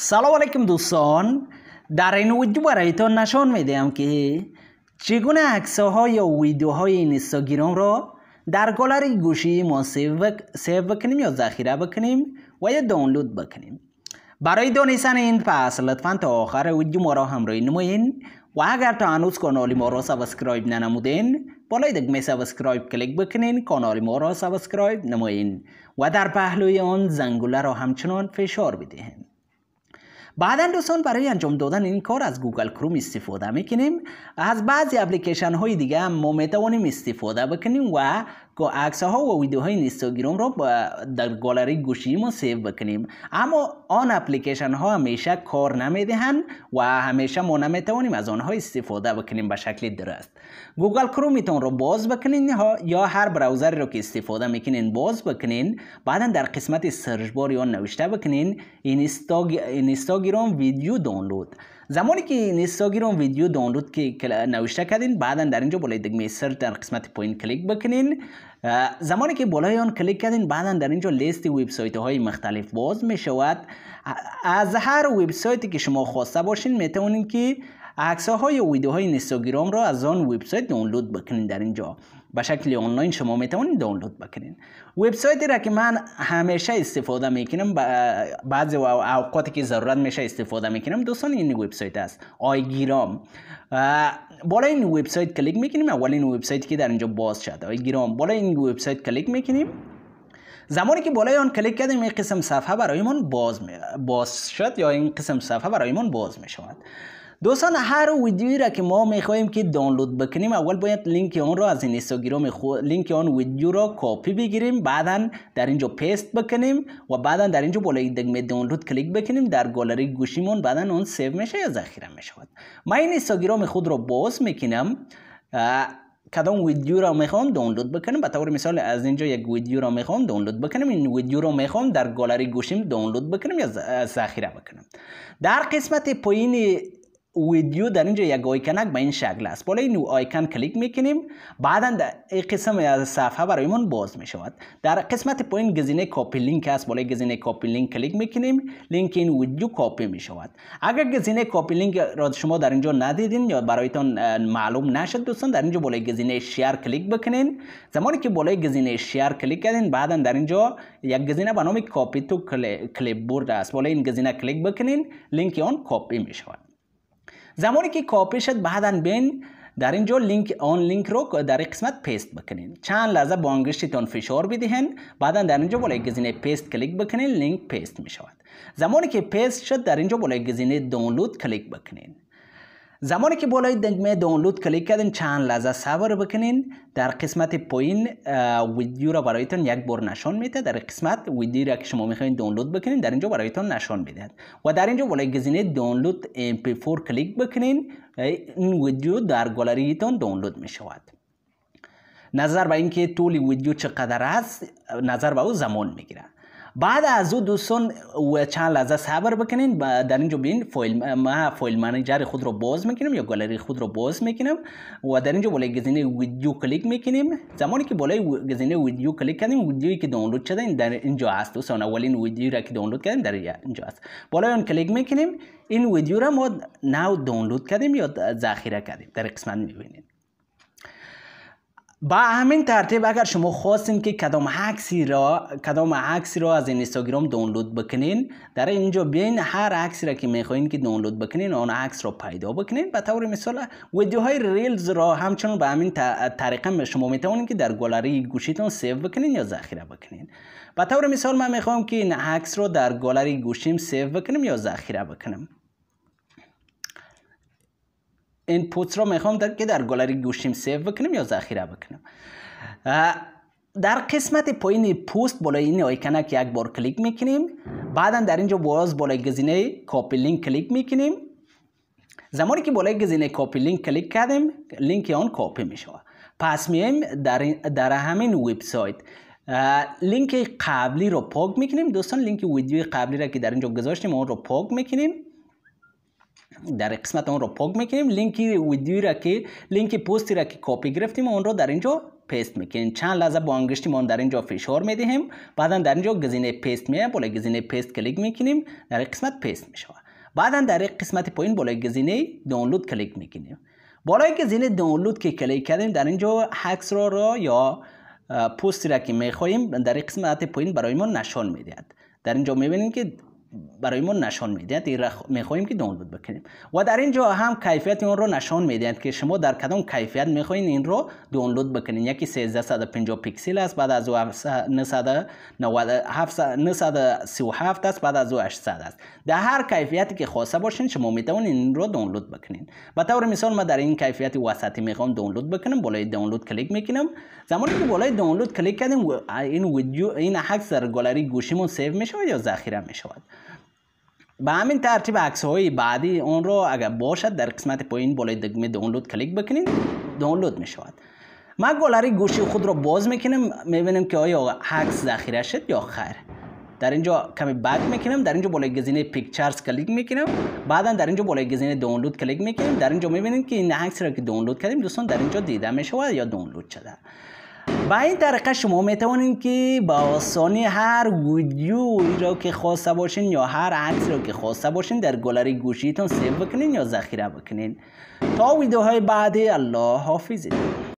سلام علیکم دوستان در این ویدیو برایتان نشان میدهم که چگونه عکس ها یا ویدیوهای اینستاگرام را در گالری گوشی ما سیو بکنیم یا ذخیره بکنیم و یا دانلود بکنیم برای دانستن این پس لطفا تا آخر ویدیو ما را همراهی نمایین و اگر تا هنوز کانال ما را سابسکرایب ننمودین بالای دکمه سابسکرایب کلیک بکنین کانال ما را سابسکرایب نمایین و در پهلوی آن زنگوله را همچنان فشار بدهین بعدا دوستان برای انجام دادن این کار از گوگل کروم استفاده میکنیم از بعضی اپلیکیشن های دیگه هم ما میتوانیم استفاده بکنیم و عکس ها و های اینستاگرام را در گالری ما سیو بکنیم اما آن اپلیکیشن ها همیشه کار نمیدهند و همیشه ما نمیتوانیم از آنها استفاده بکنیم به شکل درست گوگل میتون رو باز بکنین یا هر براوزر رو که استفاده میکنین باز بکنین بعدا در قسمت سرچ بار یا نوشته بکنین اینستاگرام ویدیو دانلود زمانی که اینستاگرام ویدیو دانلود که نوشته کردین بعدا در اینجا بالای دکمه سرچ در قسمت پایین کلیک بکنین زمانی که بالای آن کلیک کردین بعدا در اینجا لیست وبسایت های مختلف باز می از هر وبسایتی که شما خواسته باشین می که عکس های ویدیو ویدیوهای اینستاگرام را از آن وبسایت دانلود بکنین در اینجا به شکل آنلاین شما میتونید دانلود بکنین وبسایتی را که من همیشه استفاده میکنم بعضی اوقاتی که ضرورت میشه استفاده میکنم دوستان این وبسایت است آیگیرام بالا این وبسایت کلیک میکنیم اولین وبسایتی که در اینجا باز شد آیگیرام بالا این وبسایت کلیک میکنیم زمانی که بالای آن کلیک کردیم این قسم صفحه برایمان باز باز شد یا این قسم صفحه برایمان باز می شود دوستان هر ویدیویی را که ما میخواهیم که دانلود بکنیم اول باید لینک آن را از اینستاگرام خو... لینک آن ویدیو را کپی بگیریم بعدا در اینجا پیست بکنیم و بعدا در اینجا بالای دگمه دانلود کلیک بکنیم در گالری گوشیمون بعدا آن سیو میشه یا ذخیره میشود من اینستاگرام خود را باز میکنم کدام ویدیو را میخوام دانلود بکنم به طور مثال از اینجا یک ویدیو را میخوام دانلود بکنم این ویدیو را میخوام در گالری گوشیم دانلود بکنم یا ذخیره بکنم در قسمت پایین ویدیو در اینجا یک آیکنک به این شکل است بالا این نو آیکن کلیک میکنیم بعدا در این قسم از صفحه برای من باز میشود در قسمت پایین گزینه کاپی لینک است بالای گزینه کاپی لینک کلیک میکنیم لینک این ویدیو کاپی میشود اگر گزینه کاپی لینک را شما در اینجا ندیدین یا برایتان معلوم نشد دوستان در اینجا بالای گزینه شیر کلیک بکنین زمانی که بالای گزینه شیر کلیک کردین بعدا در اینجا یک گزینه به نام کاپی تو کلیپ بورد است بالای این گزینه کلیک بکنین لینک آن کاپی میشود زمانی که کاپی شد بعدا بین در اینجا لینک آن لینک رو در قسمت پیست بکنین چند لحظه با انگشتتون فشار بدهن بعدا در اینجا بالای گزینه پیست کلیک بکنین لینک پیست می شود زمانی که پیست شد در اینجا بالای گزینه دانلود کلیک بکنین زمانی که بالای دکمه دانلود کلیک کردین چند لحظه صبر بکنین در قسمت پایین ویدیو را برایتون یک بار نشان میده در قسمت ویدیو را که شما میخواین دانلود بکنین در اینجا برایتان نشان میده و در اینجا بالای گزینه دانلود mp4 کلیک بکنین این ویدیو در گالریتون دانلود میشود نظر به اینکه طول ویدیو چقدر است نظر به او زمان میگیره بعد از او دوستان چند لحظه صبر بکنین در اینجا بین فایل ما فایل منیجر خود رو باز میکنیم یا گالری خود رو باز میکنیم و در اینجا بالای گزینه ویدیو کلیک میکنیم زمانی که بالای گزینه ویدیو کلیک کردیم ویدیویی که دانلود شده این در اینجا هست دوستان اولین ویدیو را که دانلود کردیم در اینجا است بالای آن کلیک میکنیم این ویدیو را ما نو دانلود کردیم یا ذخیره کردیم در قسمت میبینید با همین ترتیب اگر شما خواستین که کدام عکسی را کدام عکسی را از اینستاگرام دانلود بکنین در اینجا بیاین هر عکسی را که میخواین که دانلود بکنین آن عکس را پیدا بکنین به طور مثال ویدیوهای ریلز را همچنان به همین طریقه شما میتونین که در گالری گوشیتون سیو بکنین یا ذخیره بکنین به طور مثال من میخوام که این عکس را در گالری گوشیم سیو بکنم یا ذخیره بکنم این پوست را میخوام در که در گالری گوشیم سیو بکنیم یا ذخیره بکنم در قسمت پایین پست بالای این که یک بار کلیک میکنیم بعدا در اینجا باز بالای گزینه کاپی لینک کلیک میکنیم زمانی که بالای گزینه کاپی لینک کلیک کردیم لینک آن کاپی میشود پس میایم در, در همین وبسایت لینک قبلی رو پاک میکنیم دوستان لینک ویدیو قبلی را که در اینجا گذاشتیم اون رو پاک میکنیم در قسمت اون رو پاک میکنیم لینک ویدیویی را که لینک پستی را که کپی گرفتیم اون رو در اینجا پیست میکنیم چند لحظه با انگشتمان در اینجا فشار میدهیم بعدا در اینجا گزینه پیست میه بالا گزینه پیست کلیک میکنیم در قسمت پیست میشه بعدا در قسمت پایین بالا گزینه دانلود کلیک میکنیم بالا گزینه دانلود که کلیک کردیم در اینجا هکس را را یا پستی را که میخواهیم در قسمت پایین برای ما نشان میدهد در اینجا میبینیم که برای ما نشان میدهند یعنی این میخواهیم که دانلود بکنیم و در اینجا هم کیفیت اون رو نشان میدهند یعنی که شما در کدام کیفیت میخواین این رو دانلود بکنین یکی 1350 پیکسل است بعد از 937 است بعد از 800 است در هر کیفیتی که خواسته باشین شما میتونین این رو دانلود بکنین به طور مثال ما در این کیفیت وسطی میخوام دانلود بکنم بالای دانلود کلیک میکنم زمانی که بالای دانلود کلیک کردیم این ویدیو این عکس در گالری گوشیمون سیو میشود یا ذخیره میشود به همین ترتیب عکس های بعدی اون رو اگر باشد در قسمت پایین بالای دکمه دانلود کلیک بکنید دانلود می شود ما گالری گوشی خود رو باز میکنیم میبینیم که آیا عکس ذخیره شد یا خیر در اینجا کمی بک میکنم در اینجا بالای گزینه پیکچرز کلیک میکنم. بعدا در اینجا بالای گزینه دانلود کلیک میکنیم در اینجا میبینیم که این عکس را که دانلود کردیم دوستان در اینجا دیده میشود یا دانلود شده و این طریقه شما میتوانید که با آسانی هر ویدیویی را که خواسته باشین یا هر عکس را که خواسته باشین در گلری گوشیتون سیو بکنین یا ذخیره بکنین تا ویدیوهای بعدی الله حافظ